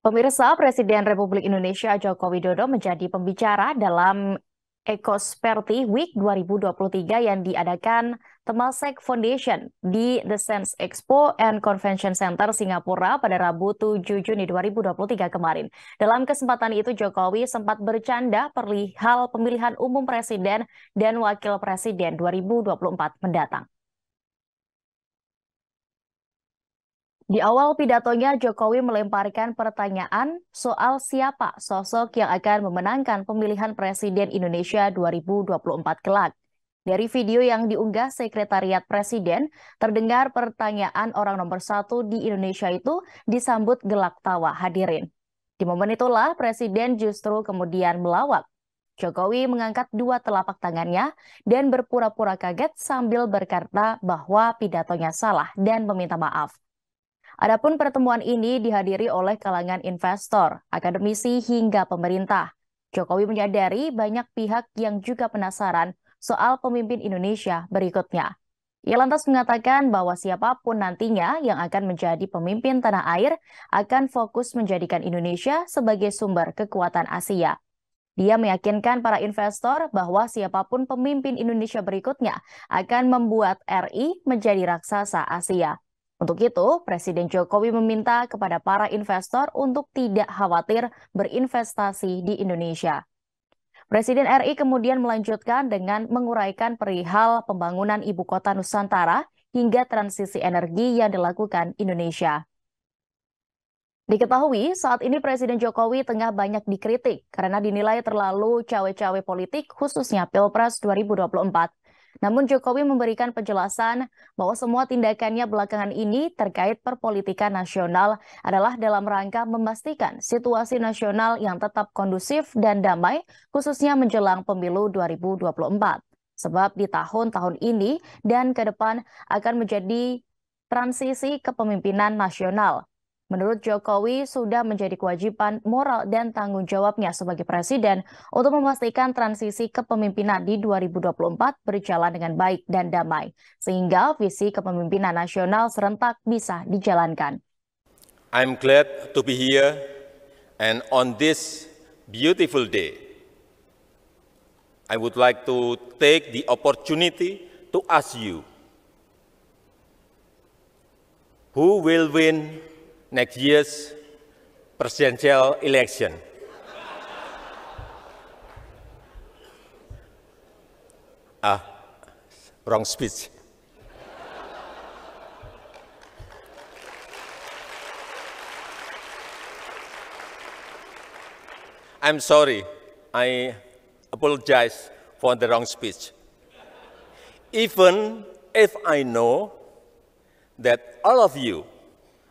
Pemirsa Presiden Republik Indonesia Joko Widodo menjadi pembicara dalam Ecosperti Week 2023 yang diadakan Temasek Foundation di The Sense Expo and Convention Center Singapura pada Rabu 7 Juni 2023 kemarin. Dalam kesempatan itu Jokowi sempat bercanda perihal pemilihan umum presiden dan wakil presiden 2024 mendatang. Di awal pidatonya, Jokowi melemparkan pertanyaan soal siapa sosok yang akan memenangkan pemilihan Presiden Indonesia 2024 kelak. Dari video yang diunggah Sekretariat Presiden, terdengar pertanyaan orang nomor satu di Indonesia itu disambut gelak tawa hadirin. Di momen itulah Presiden justru kemudian melawak. Jokowi mengangkat dua telapak tangannya dan berpura-pura kaget sambil berkata bahwa pidatonya salah dan meminta maaf. Adapun pertemuan ini dihadiri oleh kalangan investor, akademisi hingga pemerintah. Jokowi menyadari banyak pihak yang juga penasaran soal pemimpin Indonesia berikutnya. Ia lantas mengatakan bahwa siapapun nantinya yang akan menjadi pemimpin tanah air akan fokus menjadikan Indonesia sebagai sumber kekuatan Asia. Dia meyakinkan para investor bahwa siapapun pemimpin Indonesia berikutnya akan membuat RI menjadi raksasa Asia. Untuk itu, Presiden Jokowi meminta kepada para investor untuk tidak khawatir berinvestasi di Indonesia. Presiden RI kemudian melanjutkan dengan menguraikan perihal pembangunan ibu kota Nusantara hingga transisi energi yang dilakukan Indonesia. Diketahui, saat ini Presiden Jokowi tengah banyak dikritik karena dinilai terlalu cawe-cawe politik khususnya Pilpres 2024. Namun Jokowi memberikan penjelasan bahwa semua tindakannya belakangan ini terkait perpolitikan nasional adalah dalam rangka memastikan situasi nasional yang tetap kondusif dan damai khususnya menjelang pemilu 2024. Sebab di tahun-tahun ini dan ke depan akan menjadi transisi kepemimpinan nasional Menurut Jokowi, sudah menjadi kewajiban moral dan tanggung jawabnya sebagai presiden untuk memastikan transisi kepemimpinan di 2024 berjalan dengan baik dan damai, sehingga visi kepemimpinan nasional serentak bisa dijalankan. I'm glad to be here and on this beautiful day. I would like to take the opportunity to ask you who will win next year's presidential election. ah, wrong speech. I'm sorry, I apologize for the wrong speech. Even if I know that all of you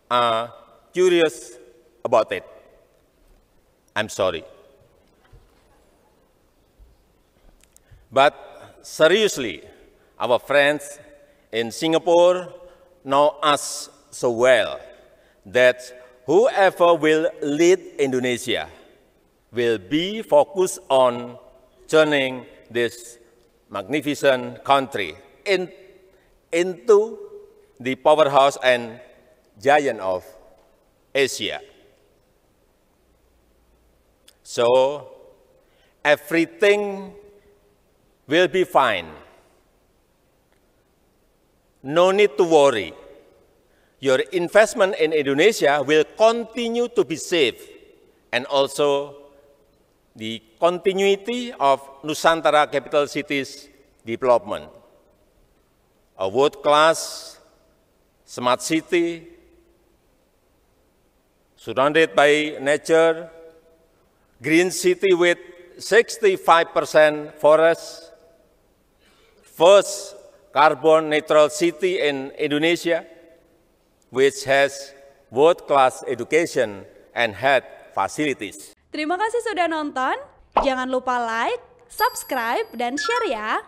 are curious about it. I'm sorry. But seriously, our friends in Singapore know us so well that whoever will lead Indonesia will be focused on turning this magnificent country in, into the powerhouse and giant of Asia. So, everything will be fine. No need to worry. Your investment in Indonesia will continue to be safe and also the continuity of Nusantara capital cities development. A world-class smart city surrounded by nature, green city with 65% forest, first carbon neutral city in Indonesia, which has world-class education and health facilities. Terima kasih sudah nonton. Jangan lupa like, subscribe, dan share ya.